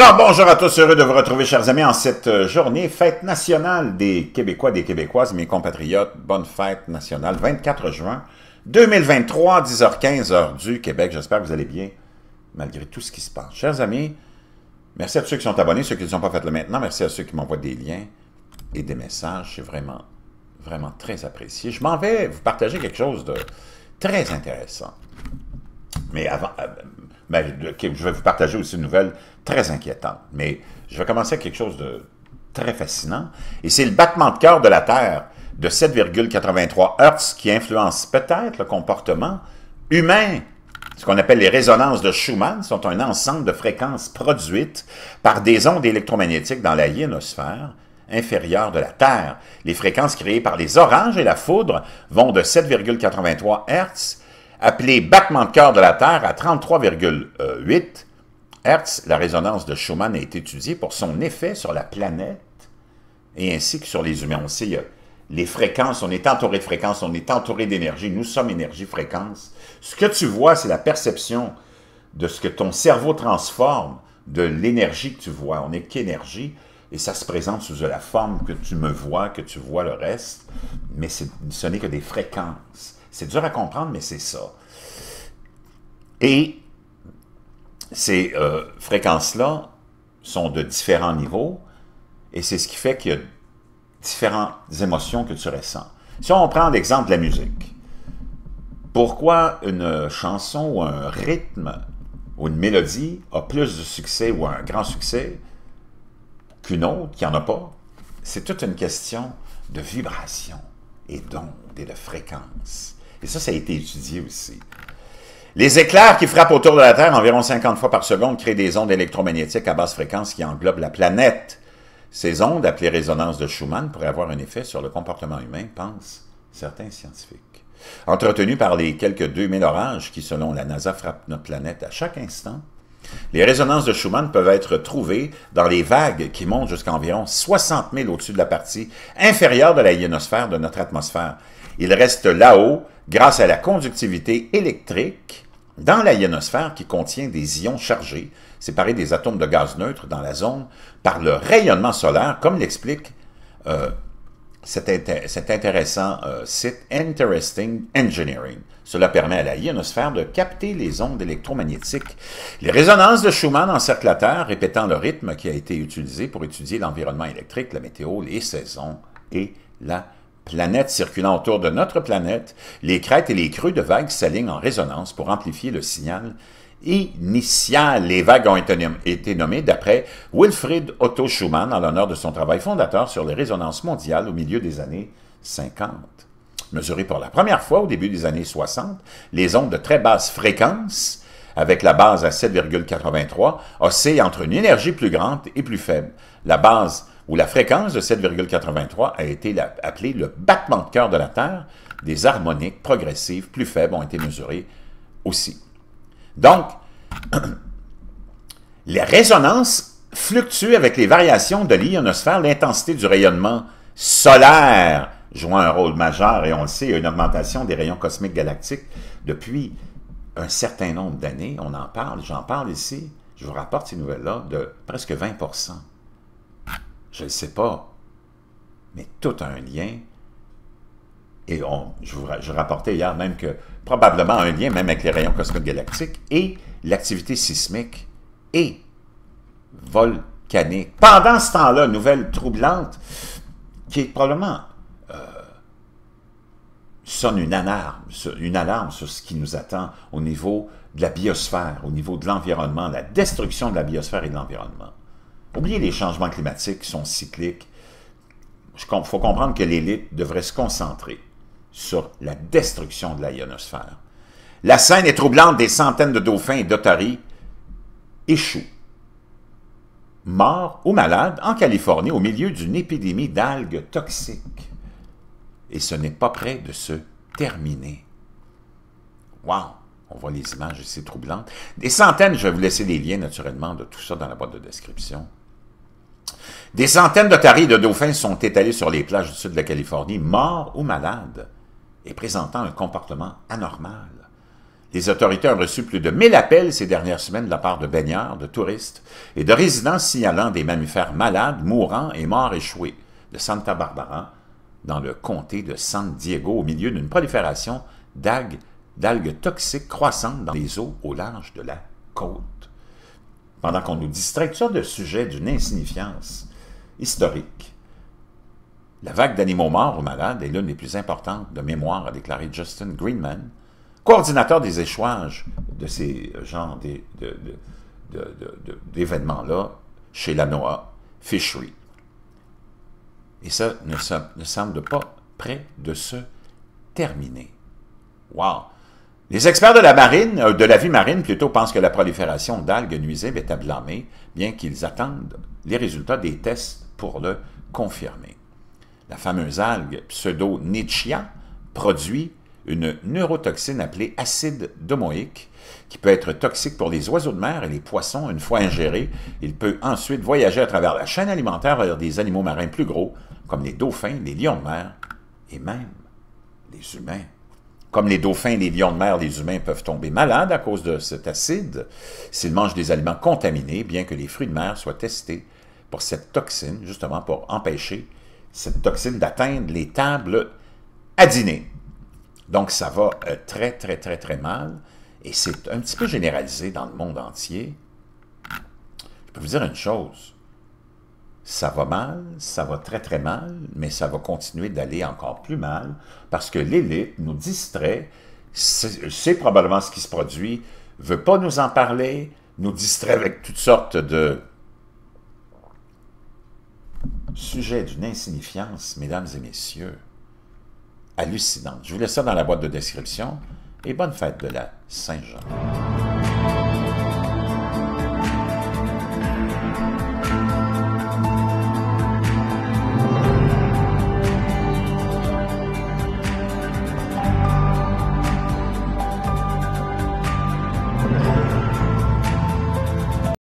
Alors, bonjour à tous, heureux de vous retrouver, chers amis, en cette euh, journée fête nationale des Québécois, des Québécoises, mes compatriotes. Bonne fête nationale, 24 juin 2023, 10h15, heure du Québec. J'espère que vous allez bien, malgré tout ce qui se passe. Chers amis, merci à ceux qui sont abonnés, ceux qui ne sont pas fait le maintenant. Merci à ceux qui m'envoient des liens et des messages. C'est vraiment, vraiment très apprécié. Je m'en vais vous partager quelque chose de très intéressant. Mais avant, euh, ben, ben, je vais vous partager aussi une nouvelle très inquiétant. Mais je vais commencer avec quelque chose de très fascinant. Et c'est le battement de cœur de la Terre de 7,83 Hz qui influence peut-être le comportement humain. Ce qu'on appelle les résonances de Schumann sont un ensemble de fréquences produites par des ondes électromagnétiques dans la ionosphère inférieure de la Terre. Les fréquences créées par les oranges et la foudre vont de 7,83 Hz, appelé battement de cœur de la Terre, à 33,8 Hertz, la résonance de Schumann a été étudiée pour son effet sur la planète et ainsi que sur les humains. On les fréquences, on est entouré de fréquences, on est entouré d'énergie, nous sommes énergie-fréquence. Ce que tu vois, c'est la perception de ce que ton cerveau transforme, de l'énergie que tu vois. On n'est qu'énergie et ça se présente sous la forme que tu me vois, que tu vois le reste, mais ce n'est que des fréquences. C'est dur à comprendre, mais c'est ça. Et ces euh, fréquences-là sont de différents niveaux et c'est ce qui fait qu'il y a différentes émotions que tu ressens. Si on prend l'exemple de la musique, pourquoi une chanson ou un rythme ou une mélodie a plus de succès ou un grand succès qu'une autre qui n'en a pas? C'est toute une question de vibration et d'ondes et de fréquences. Et ça, ça a été étudié aussi. Les éclairs qui frappent autour de la Terre environ 50 fois par seconde créent des ondes électromagnétiques à basse fréquence qui englobent la planète. Ces ondes, appelées résonances de Schumann, pourraient avoir un effet sur le comportement humain, pensent certains scientifiques. Entretenues par les quelques 2000 orages qui, selon la NASA, frappent notre planète à chaque instant, les résonances de Schumann peuvent être trouvées dans les vagues qui montent jusqu'à environ 60 000 au-dessus de la partie inférieure de la ionosphère de notre atmosphère. Ils restent là-haut grâce à la conductivité électrique dans la ionosphère qui contient des ions chargés, séparés des atomes de gaz neutre dans la zone, par le rayonnement solaire, comme l'explique euh, cet, intéressant euh, site Interesting Engineering. Cela permet à la ionosphère de capter les ondes électromagnétiques. Les résonances de Schumann encerclent la Terre, répétant le rythme qui a été utilisé pour étudier l'environnement électrique, la météo, les saisons et la planètes circulant autour de notre planète, les crêtes et les crues de vagues s'alignent en résonance pour amplifier le signal initial. Les vagues ont été, nommées, d'après Wilfried Otto Schumann en l'honneur de son travail fondateur sur les résonances mondiales au milieu des années 50. Mesurées pour la première fois au début des années 60, les ondes de très basse fréquence, avec la base à 7,83, oscillent entre une énergie plus grande et plus faible. La base où la fréquence de 7,83 a été appelée le battement de cœur de la Terre, des harmoniques progressives plus faibles ont été mesurées aussi. Donc, les résonances fluctuent avec les variations de l'ionosphère, l'intensité du rayonnement solaire joue un rôle majeur, et on le sait, il y a une augmentation des rayons cosmiques galactiques depuis un certain nombre d'années, on en parle, j'en parle ici, je vous rapporte ces nouvelles-là, de presque 20 je ne sais pas. Mais tout a un lien. Et on, je, vous, rapportais hier même que probablement un lien même avec les rayons cosmiques et l'activité sismique et volcanique. Pendant ce temps-là, nouvelle troublante qui probablement euh, sonne une alarme, une alarme sur ce qui nous attend au niveau de la biosphère, au niveau de l'environnement, la destruction de la biosphère et de l'environnement. Oubliez les changements climatiques qui sont cycliques. Il faut comprendre que l'élite devrait se concentrer sur la destruction de la ionosphère. La scène est troublante des centaines de dauphins et d'otaries échouent, morts ou malades, en Californie au milieu d'une épidémie d'algues toxiques. Et ce n'est pas près de se terminer. Wow! On voit les images, ici troublantes. Des centaines, je vais vous laisser des liens naturellement de tout ça dans la boîte de description. Des centaines de et de dauphins sont étalés sur les plages du sud de la Californie, morts ou malades, et présentant un comportement anormal. Les autorités ont reçu plus de 1000 appels ces dernières semaines de la part de baigneurs, de touristes et de résidents signalant des mammifères malades, mourants et morts échoués de Santa Barbara dans le comté de San Diego au milieu d'une prolifération d'algues toxiques croissantes dans les eaux au large de la côte pendant qu'on nous distrait ça de sujets d'une insignifiance historique. La vague d'animaux morts ou malades est l'une des plus importantes de mémoire, a déclaré Justin Greenman, coordinateur des échouages de ces genres d'événements-là chez la NOAA Fishery. Et ça ne, ne semble pas près de se terminer. Wow! Les experts de la marine, euh, de la vie marine plutôt, pensent que la prolifération d'algues nuisibles est à blâmer, bien qu'ils attendent les résultats des tests pour le confirmer. La fameuse algue pseudo-nichia produit une neurotoxine appelée acide domoïque qui peut être toxique pour les oiseaux de mer et les poissons une fois ingéré. Il peut ensuite voyager à travers la chaîne alimentaire vers des animaux marins plus gros, comme les dauphins, les lions de mer et même les humains. Comme les dauphins, les lions de mer, les humains peuvent tomber malades à cause de cet acide s'ils mangent des aliments contaminés, bien que les fruits de mer soient testés pour cette toxine, justement pour empêcher cette toxine d'atteindre les tables à dîner. Donc ça va euh, très, très, très, très mal. Et c'est un petit peu généralisé dans le monde entier. Je peux vous dire une chose ça va mal, ça va très très mal, mais ça va continuer d'aller encore plus mal parce que l'élite nous distrait, c'est probablement ce qui se produit, veut pas nous en parler, nous distrait avec toutes sortes de sujets d'une insignifiance, mesdames et messieurs, hallucinante. Je vous laisse ça dans la boîte de description et bonne fête de la Saint-Jean.